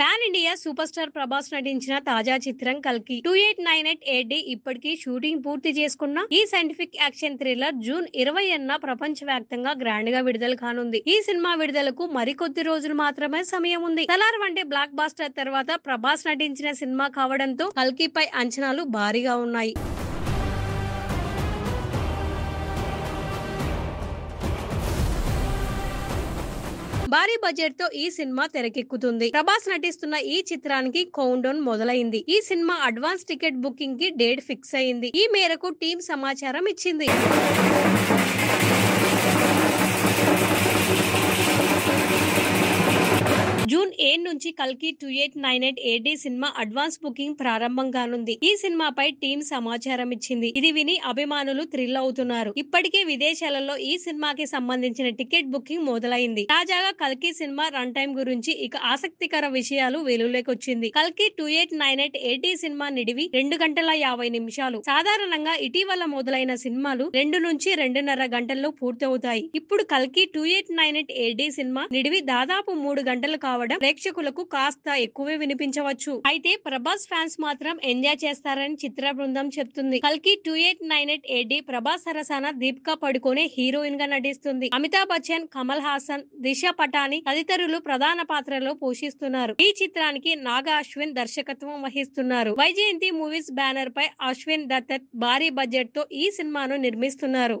pan India super star Prabhas నటించిన తాజా చిత్రం కల్కి two eight nine eight eight D ఇప్పటికీ షూటింగ్ పూర్తి చేసుకున్న ఈ సైంటిఫిక్ యాక్షన్ థ్రిల్లర్ జూన్ ఇరవై అన్న ప్రపంచ వ్యాప్తంగా గ్రాండ్ గా విడుదల కానుంది ఈ సినిమా విడుదలకు మరికొద్ది రోజులు మాత్రమే సమయం ఉంది తలార్ వంటి బ్లాక్ బాస్టర్ తర్వాత ప్రభాస్ నటించిన సినిమా కావడంతో పై అంచనాలు భారీగా ఉన్నాయి భారీ బడ్జెట్ తో ఈ సినిమా తెరకెక్కుతుంది ప్రభాస్ నటిస్తున్న ఈ చిత్రానికి కౌన్ డౌన్ మొదలైంది ఈ సినిమా అడ్వాన్స్ టికెట్ బుకింగ్ కి డేట్ ఫిక్స్ అయింది ఈ మేరకు టీం సమాచారం ఇచ్చింది జూన్ ఏ నుంచి కల్కి two eight nine eight AD cinema advance booking ప్రారంభం కానుంది ఈ సినిమాపై టీం సమాచారం ఇచ్చింది ఇది విని అభిమానులు థ్రిల్ అవుతున్నారు ఇప్పటికే విదేశాలలో ఈ సినిమాకి సంబంధించిన టికెట్ బుకింగ్ మొదలైంది తాజాగా కల్కి సినిమా రన్ టైం గురించి ఇక ఆసక్తికర విషయాలు వెలువలేకొచ్చింది కల్కి two eight nine eight AD cinema నిడివి రెండు గంటల యాభై నిమిషాలు సాధారణంగా ఇటీవల మొదలైన సినిమాలు రెండు నుంచి రెండున్నర గంటల్లో పూర్తవుతాయి ఇప్పుడు కల్కి two eight nine eight AD cinema నిడివి దాదాపు మూడు గంటలు కావాలి రావడం ప్రేక్షకులకు కాస్త ఎక్కువే వినిపించవచ్చు అయితే ప్రభాస్ ఫ్యాన్స్ మాత్రం ఎంజాయ్ చేస్తారని చిత్ర బృందం చెప్తుంది కల్కి two eight nine eight AD Prabhas సరసాన దీపికా పడుకోనే హీరోయిన్ గా నటిస్తుంది అమితాబ్ బచ్చన్ కమల్ హాసన్ దిశ పటాని తదితరులు ప్రధాన పాత్రలో పోషిస్తున్నారు ఈ చిత్రానికి నాగా అశ్విన్ దర్శకత్వం వహిస్తున్నారు వైజయంతి మూవీస్ బ్యానర్ పై అశ్విన్ దత్తత్ భారీ బడ్జెట్ తో ఈ సినిమాను నిర్మిస్తున్నారు